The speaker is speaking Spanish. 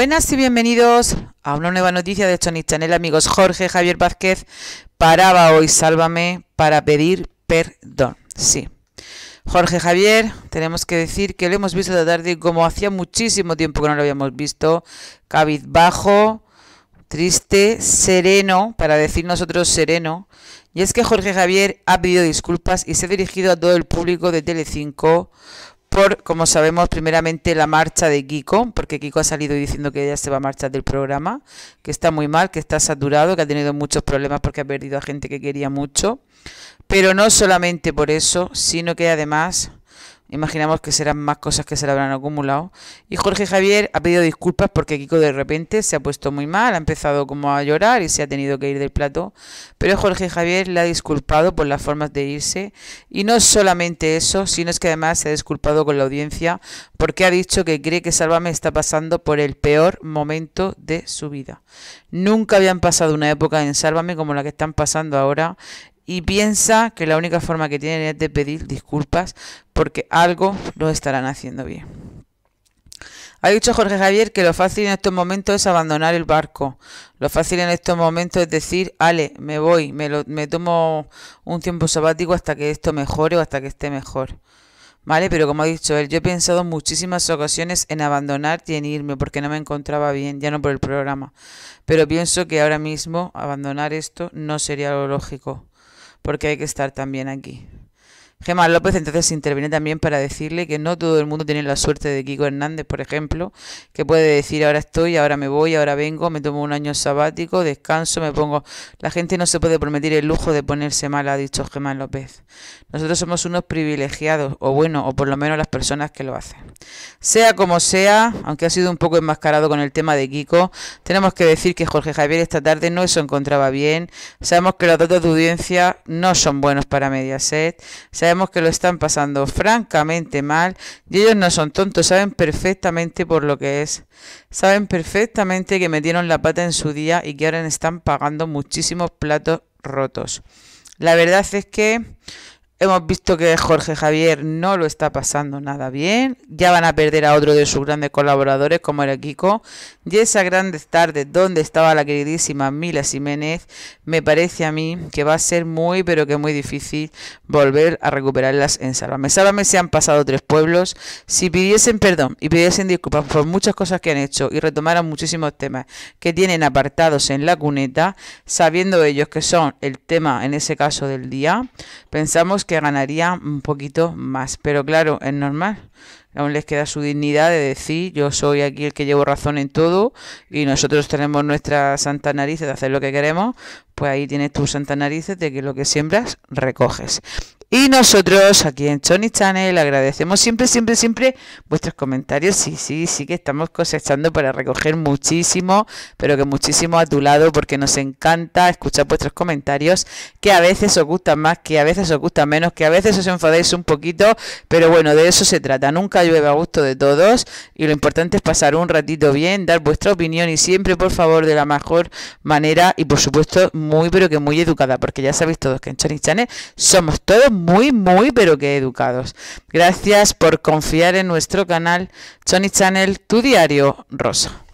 Buenas y bienvenidos a una nueva noticia de Tony Channel, amigos. Jorge Javier Vázquez paraba hoy, sálvame, para pedir perdón. Sí. Jorge Javier, tenemos que decir que lo hemos visto de tarde como hacía muchísimo tiempo que no lo habíamos visto. Cabizbajo, triste, sereno, para decir nosotros sereno. Y es que Jorge Javier ha pedido disculpas y se ha dirigido a todo el público de Telecinco por, como sabemos, primeramente la marcha de Kiko, porque Kiko ha salido diciendo que ella se va a marchar del programa, que está muy mal, que está saturado, que ha tenido muchos problemas porque ha perdido a gente que quería mucho. Pero no solamente por eso, sino que además Imaginamos que serán más cosas que se le habrán acumulado. Y Jorge Javier ha pedido disculpas porque Kiko de repente se ha puesto muy mal, ha empezado como a llorar y se ha tenido que ir del plato. Pero Jorge Javier le ha disculpado por las formas de irse. Y no solamente eso, sino es que además se ha disculpado con la audiencia porque ha dicho que cree que Sálvame está pasando por el peor momento de su vida. Nunca habían pasado una época en Sálvame como la que están pasando ahora y piensa que la única forma que tienen es de pedir disculpas porque algo no estarán haciendo bien. Ha dicho Jorge Javier que lo fácil en estos momentos es abandonar el barco. Lo fácil en estos momentos es decir, Ale, me voy, me, lo, me tomo un tiempo sabático hasta que esto mejore o hasta que esté mejor. ¿Vale? Pero como ha dicho él, yo he pensado muchísimas ocasiones en abandonar y en irme porque no me encontraba bien, ya no por el programa. Pero pienso que ahora mismo abandonar esto no sería lo lógico porque hay que estar también aquí. Gemma López entonces interviene también para decirle que no todo el mundo tiene la suerte de Kiko Hernández, por ejemplo, que puede decir ahora estoy, ahora me voy, ahora vengo, me tomo un año sabático, descanso, me pongo... La gente no se puede prometer el lujo de ponerse mal, ha dicho Gemma López. Nosotros somos unos privilegiados, o bueno, o por lo menos las personas que lo hacen. Sea como sea, aunque ha sido un poco enmascarado con el tema de Kiko, tenemos que decir que Jorge Javier esta tarde no se encontraba bien. Sabemos que los datos de audiencia no son buenos para Mediaset que lo están pasando francamente mal y ellos no son tontos, saben perfectamente por lo que es. Saben perfectamente que metieron la pata en su día y que ahora están pagando muchísimos platos rotos. La verdad es que Hemos visto que Jorge Javier no lo está pasando nada bien. Ya van a perder a otro de sus grandes colaboradores, como era Kiko. Y esa gran tarde, donde estaba la queridísima Mila Jiménez, me parece a mí que va a ser muy, pero que muy difícil volver a recuperarlas en Sálvame. Sálvame se han pasado tres pueblos. Si pidiesen perdón y pidiesen disculpas por muchas cosas que han hecho y retomaran muchísimos temas que tienen apartados en la cuneta, sabiendo ellos que son el tema, en ese caso, del día, pensamos que que ganaría un poquito más. Pero claro, es normal. Aún les queda su dignidad de decir yo soy aquí el que llevo razón en todo y nosotros tenemos nuestras santa narices de hacer lo que queremos. Pues ahí tienes tus santas narices de que lo que siembras recoges. Y nosotros aquí en Chony Channel agradecemos siempre, siempre, siempre vuestros comentarios. Sí, sí, sí que estamos cosechando para recoger muchísimo, pero que muchísimo a tu lado, porque nos encanta escuchar vuestros comentarios, que a veces os gustan más, que a veces os gustan menos, que a veces os enfadáis un poquito, pero bueno, de eso se trata. Nunca llueve a gusto de todos y lo importante es pasar un ratito bien, dar vuestra opinión y siempre, por favor, de la mejor manera y por supuesto muy, pero que muy educada, porque ya sabéis todos que en Chony Channel somos todos muy, muy, pero que educados. Gracias por confiar en nuestro canal Sony Channel, tu diario rosa.